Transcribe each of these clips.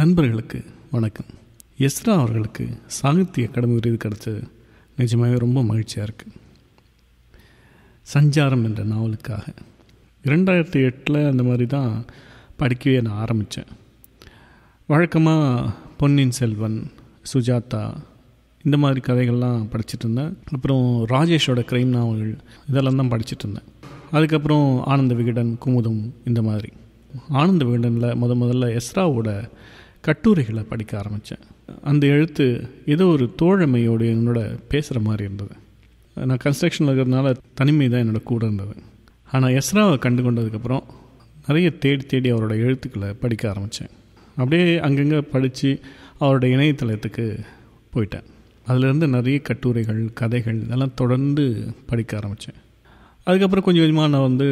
நண்பர்களுக்கு வணக்கம் எஸ்ரா அவர்களுக்கு சாகித்ய அகாடமி விருது கிடச்சது நிஜமாகவே ரொம்ப மகிழ்ச்சியாக இருக்குது சஞ்சாரம் என்ற நாவலுக்காக இரண்டாயிரத்தி எட்டில் அந்த மாதிரி தான் படிக்கவே நான் ஆரம்பித்தேன் வழக்கமாக பொன்னின் செல்வன் சுஜாதா இந்த மாதிரி கதைகள்லாம் படிச்சுட்டு இருந்தேன் அப்புறம் ராஜேஷோட கிரைம் நாவல்கள் இதெல்லாம் தான் படிச்சுட்டு இருந்தேன் அதுக்கப்புறம் ஆனந்த விகடன் குமுதம் இந்த மாதிரி ஆனந்த வேண்டனில் முத முதல்ல எஸ்ராவோட கட்டுரைகளை படிக்க ஆரம்பித்தேன் அந்த எழுத்து ஏதோ ஒரு தோழமையோடு என்னோட பேசுகிற மாதிரி இருந்தது நான் கன்ஸ்ட்ரக்ஷனில் இருக்கிறதுனால தனிமை தான் என்னோடய கூட இருந்தது ஆனால் எஸ்ராவை கண்டு கொண்டதுக்கப்புறம் நிறைய தேடி தேடி அவரோட எழுத்துக்களை படிக்க ஆரம்பித்தேன் அப்படியே அங்கங்கே படித்து அவரோட இணையதளத்துக்கு போயிட்டேன் அதிலேருந்து நிறைய கட்டுரைகள் கதைகள் இதெல்லாம் தொடர்ந்து படிக்க ஆரம்பித்தேன் அதுக்கப்புறம் கொஞ்சம் கொஞ்சமாக நான் வந்து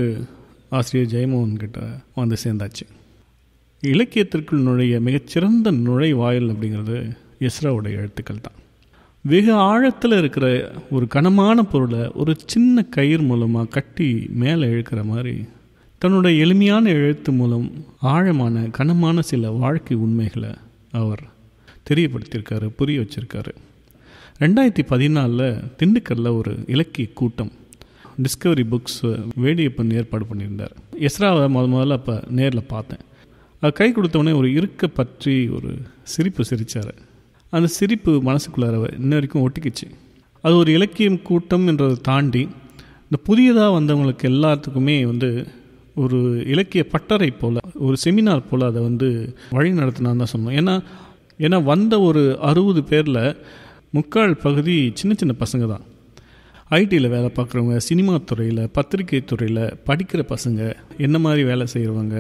ஆசிரியர் ஜெயமோகன் கிட்ட வந்து சேர்ந்தாச்சு இலக்கியத்திற்குள் நுழைய மிகச்சிறந்த நுழைவாயில் அப்படிங்கிறது இஸ்ரோவுடைய எழுத்துக்கள் தான் வெகு ஆழத்தில் இருக்கிற ஒரு கனமான பொருளை ஒரு சின்ன கயிறு மூலமாக கட்டி மேலே இழுக்கிற மாதிரி தன்னுடைய எளிமையான எழுத்து மூலம் ஆழமான கனமான சில வாழ்க்கை உண்மைகளை அவர் தெரியப்படுத்தியிருக்காரு புரிய வச்சிருக்காரு ரெண்டாயிரத்தி பதினாலில் திண்டுக்கல்ல ஒரு இலக்கிய கூட்டம் டிஸ்கவரி புக்ஸ் வேடியப்பன் ஏற்பாடு பண்ணியிருந்தார் எஸ்ராவை முத முதல்ல அப்போ நேரில் பார்த்தேன் அது கை கொடுத்தவொடனே ஒரு இருக்க பற்றி ஒரு சிரிப்பு சிரித்தார் அந்த சிரிப்பு மனசுக்குள்ளார இன்ன வரைக்கும் ஒட்டிக்கிச்சு அது ஒரு இலக்கியம் கூட்டம் என்றதை தாண்டி இந்த புதியதாக வந்தவங்களுக்கு எல்லாத்துக்குமே வந்து ஒரு இலக்கிய பட்டறை போல் ஒரு செமினார் போல் அதை வந்து வழி நடத்தினான்னு தான் சொன்னோம் ஏன்னா ஏன்னா வந்த ஒரு அறுபது பேரில் முக்கால் பகுதி சின்ன சின்ன பசங்க தான் ஐடியில் வேலை பார்க்குறவங்க சினிமா துறையில் பத்திரிகை துறையில் படிக்கிற பசங்க என்ன மாதிரி வேலை செய்கிறவங்க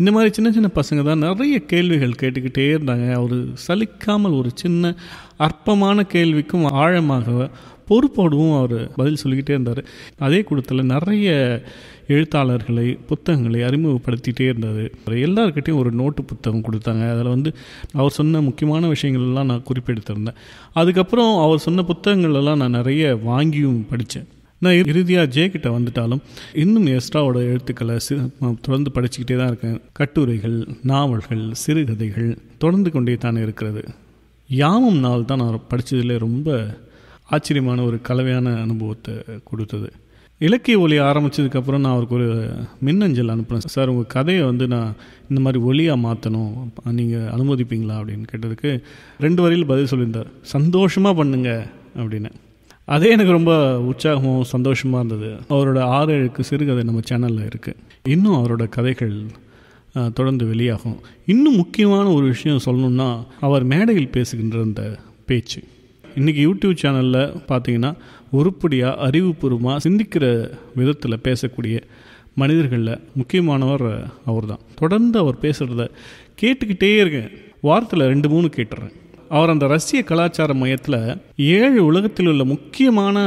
இந்த மாதிரி சின்ன சின்ன பசங்க தான் நிறைய கேள்விகள் கேட்டுக்கிட்டே இருந்தாங்க அவர் சலிக்காமல் ஒரு சின்ன அற்பமான கேள்விக்கும் ஆழமாக பொறுப்போடவும் அவர் பதில் சொல்லிக்கிட்டே இருந்தார் அதே கூடத்தில் நிறைய எழுத்தாளர்களை புத்தகங்களை அறிமுகப்படுத்திகிட்டே இருந்தார் எல்லாருக்கிட்டையும் ஒரு நோட்டு புத்தகம் கொடுத்தாங்க அதில் வந்து அவர் சொன்ன முக்கியமான விஷயங்கள்லாம் நான் குறிப்பிடுத்திருந்தேன் அதுக்கப்புறம் அவர் சொன்ன புத்தகங்களெல்லாம் நான் நிறைய வாங்கியும் படித்தேன் நான் இறுதியாக ஜே கிட்ட வந்துட்டாலும் இன்னும் எஸ்ட்ராவோட எழுத்துக்களை தொடர்ந்து படிச்சுக்கிட்டே தான் இருக்கேன் கட்டுரைகள் நாவல்கள் சிறுகதைகள் தொடர்ந்து கொண்டே தானே இருக்கிறது யாமம் நாள் தான் நான் படித்ததில் ரொம்ப ஆச்சரியமான ஒரு கலவையான அனுபவத்தை கொடுத்தது இலக்கிய ஒலி ஆரம்பித்ததுக்கப்புறம் நான் அவருக்கு ஒரு மின்னஞ்சல் அனுப்புகிறேன் சார் உங்கள் கதையை வந்து நான் இந்த மாதிரி ஒலியாக மாற்றணும் நீங்கள் அனுமதிப்பீங்களா அப்படின்னு கேட்டதுக்கு ரெண்டு வரையில் பதில் சொல்லியிருந்தார் சந்தோஷமாக பண்ணுங்க அப்படின்னு அதே எனக்கு ரொம்ப உற்சாகமும் சந்தோஷமாக இருந்தது அவரோட ஆறு எழுக்கு சிறுகதை நம்ம சேனலில் இருக்குது இன்னும் அவரோட கதைகள் தொடர்ந்து வெளியாகும் இன்னும் முக்கியமான ஒரு விஷயம் சொல்லணுன்னா அவர் மேடையில் பேசுகின்ற அந்த பேச்சு இன்றைக்கி யூடியூப் சேனலில் பார்த்தீங்கன்னா உருப்படியாக அறிவுபூர்வமாக சிந்திக்கிற விதத்தில் பேசக்கூடிய மனிதர்களில் முக்கியமானவர் அவர் தான் தொடர்ந்து அவர் பேசுகிறத கேட்டுக்கிட்டே இருக்கேன் வாரத்தில் ரெண்டு மூணு கேட்டுறேன் அவர் அந்த ரஷ்ய கலாச்சார மையத்தில் ஏழு உலகத்தில் உள்ள முக்கியமான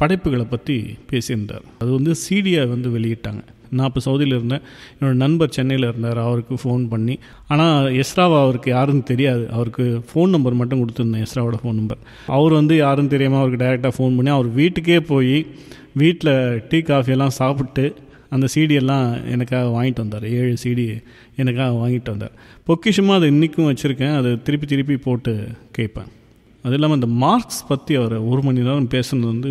படைப்புகளை பற்றி பேசியிருந்தார் அது வந்து சிடிஐ வந்து வெளியிட்டாங்க நான் இப்போ சவுதியில் இருந்தேன் என்னோடய நண்பர் சென்னையில் இருந்தார் அவருக்கு ஃபோன் பண்ணி ஆனால் எஸ்ராவா அவருக்கு யாருன்னு தெரியாது அவருக்கு ஃபோன் நம்பர் மட்டும் கொடுத்துருந்தேன் எஸ்ராவோட ஃபோன் நம்பர் அவர் வந்து யாருன்னு தெரியாமல் அவருக்கு டைரெக்டாக ஃபோன் பண்ணி அவர் வீட்டுக்கே போய் வீட்டில் டீ காஃபியெல்லாம் சாப்பிட்டு அந்த சீடியெல்லாம் எனக்காக வாங்கிட்டு வந்தார் ஏழு சீடி எனக்காக வாங்கிட்டு வந்தார் பொக்கிஷமாக அதை இன்றைக்கும் வச்சுருக்கேன் அதை திருப்பி திருப்பி போட்டு கேட்பேன் அது இல்லாமல் இந்த மார்க்ஸ் பற்றி அவர் ஒரு மணி நேரம் பேசுனது வந்து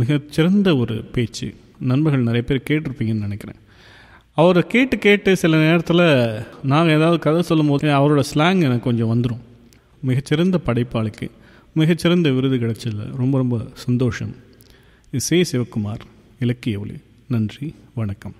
மிகச்சிறந்த ஒரு பேச்சு நண்பர்கள் நிறைய பேர் கேட்டிருப்பீங்கன்னு நினைக்கிறேன் அவரை கேட்டு கேட்டு சில நேரத்தில் நாங்கள் ஏதாவது கதை சொல்லும் போது அவரோட ஸ்லாங் எனக்கு கொஞ்சம் வந்துடும் மிகச்சிறந்த படைப்பாளுக்கு மிகச்சிறந்த விருது கிடைச்சதில் ரொம்ப ரொம்ப சந்தோஷம் இசை சிவகுமார் இலக்கிய ஒளி நன்றி வணக்கம்